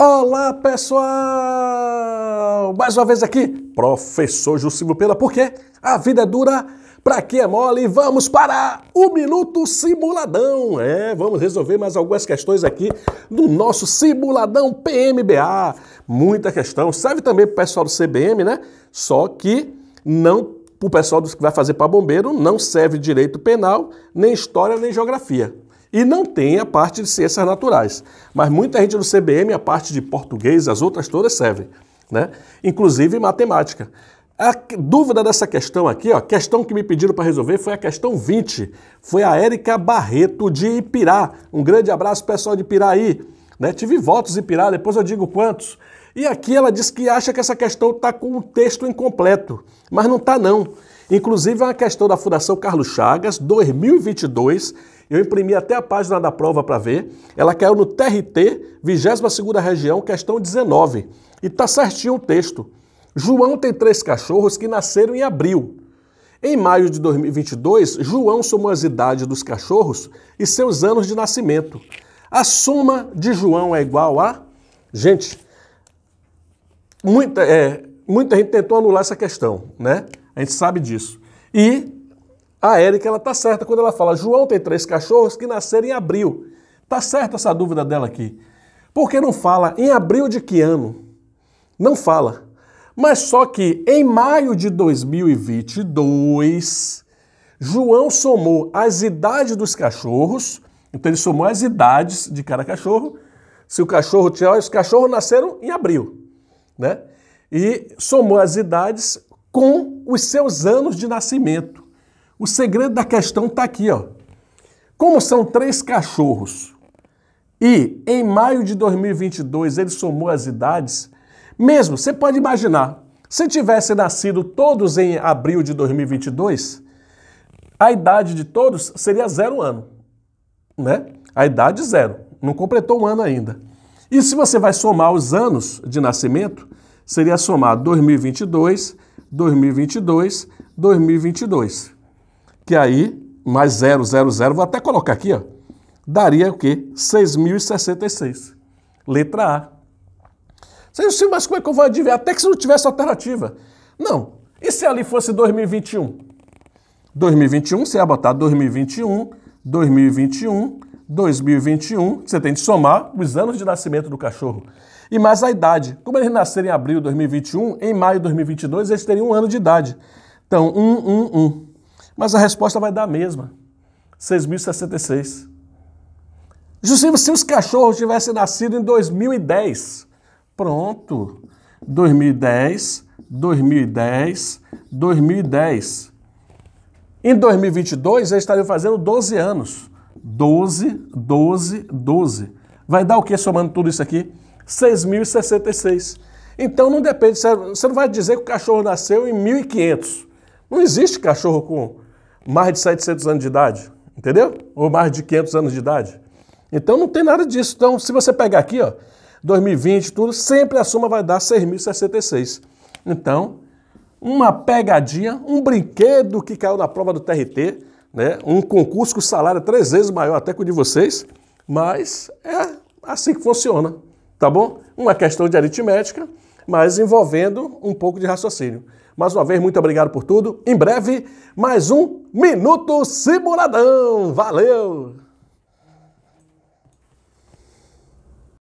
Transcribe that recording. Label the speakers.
Speaker 1: Olá pessoal! Mais uma vez aqui, professor Jussivo Pela, porque a vida é dura, pra que é mole, vamos para o Minuto Simuladão! É, vamos resolver mais algumas questões aqui do nosso Simuladão PMBA. Muita questão, serve também pro pessoal do CBM, né? Só que não pro pessoal que vai fazer para bombeiro, não serve direito penal, nem história, nem geografia. E não tem a parte de ciências naturais. Mas muita gente no CBM, a parte de português, as outras todas servem, né? Inclusive matemática. A dúvida dessa questão aqui, ó, questão que me pediram para resolver foi a questão 20. Foi a Érica Barreto de Ipirá. Um grande abraço, pessoal de Ipirá aí. Né? Tive votos em Ipirá, depois eu digo quantos. E aqui ela diz que acha que essa questão está com o texto incompleto, mas não está não. Inclusive, uma questão da Fundação Carlos Chagas, 2022, eu imprimi até a página da prova para ver, ela caiu no TRT, 22ª Região, questão 19. E tá certinho o texto. João tem três cachorros que nasceram em abril. Em maio de 2022, João somou as idades dos cachorros e seus anos de nascimento. A soma de João é igual a. Gente, muita, é, muita gente tentou anular essa questão, né? A gente sabe disso. E a Érica, ela tá certa quando ela fala: João tem três cachorros que nasceram em abril. Tá certa essa dúvida dela aqui. Por que não fala em abril de que ano? Não fala. Mas só que em maio de 2022, João somou as idades dos cachorros, então ele somou as idades de cada cachorro. Se o cachorro tinha, os cachorros nasceram em abril, né? E somou as idades com os seus anos de nascimento. O segredo da questão está aqui, ó. Como são três cachorros e em maio de 2022 ele somou as idades, mesmo, você pode imaginar, se tivesse nascido todos em abril de 2022, a idade de todos seria zero ano, né? A idade zero, não completou um ano ainda. E se você vai somar os anos de nascimento, seria somar 2022, 2022, 2022. Que aí, mais 0, 0, 0, vou até colocar aqui, ó, daria o quê? 6.066. Letra A. Você disse, assim, mas como é que eu vou adivinhar? Até que se não tivesse alternativa. Não. E se ali fosse 2021? 2021, você ia botar 2021, 2021, 2021, você tem de somar os anos de nascimento do cachorro, e mais a idade. Como eles nasceram em abril de 2021, em maio de 2022 eles teriam um ano de idade. Então, um, um, um. Mas a resposta vai dar a mesma: 6.066. Justinho, se os cachorros tivessem nascido em 2010, pronto. 2010, 2010, 2010. Em 2022, eles estariam fazendo 12 anos. 12, 12, 12. Vai dar o que somando tudo isso aqui? 6.066. Então não depende, você não vai dizer que o cachorro nasceu em 1.500. Não existe cachorro com mais de 700 anos de idade, entendeu? Ou mais de 500 anos de idade. Então não tem nada disso. Então se você pegar aqui, ó, 2020, tudo, sempre a soma vai dar 6.066. Então, uma pegadinha, um brinquedo que caiu na prova do TRT, né? Um concurso com salário é três vezes maior até que o de vocês, mas é assim que funciona, tá bom? Uma questão de aritmética, mas envolvendo um pouco de raciocínio. Mais uma vez, muito obrigado por tudo. Em breve, mais um Minuto Simuladão. Valeu!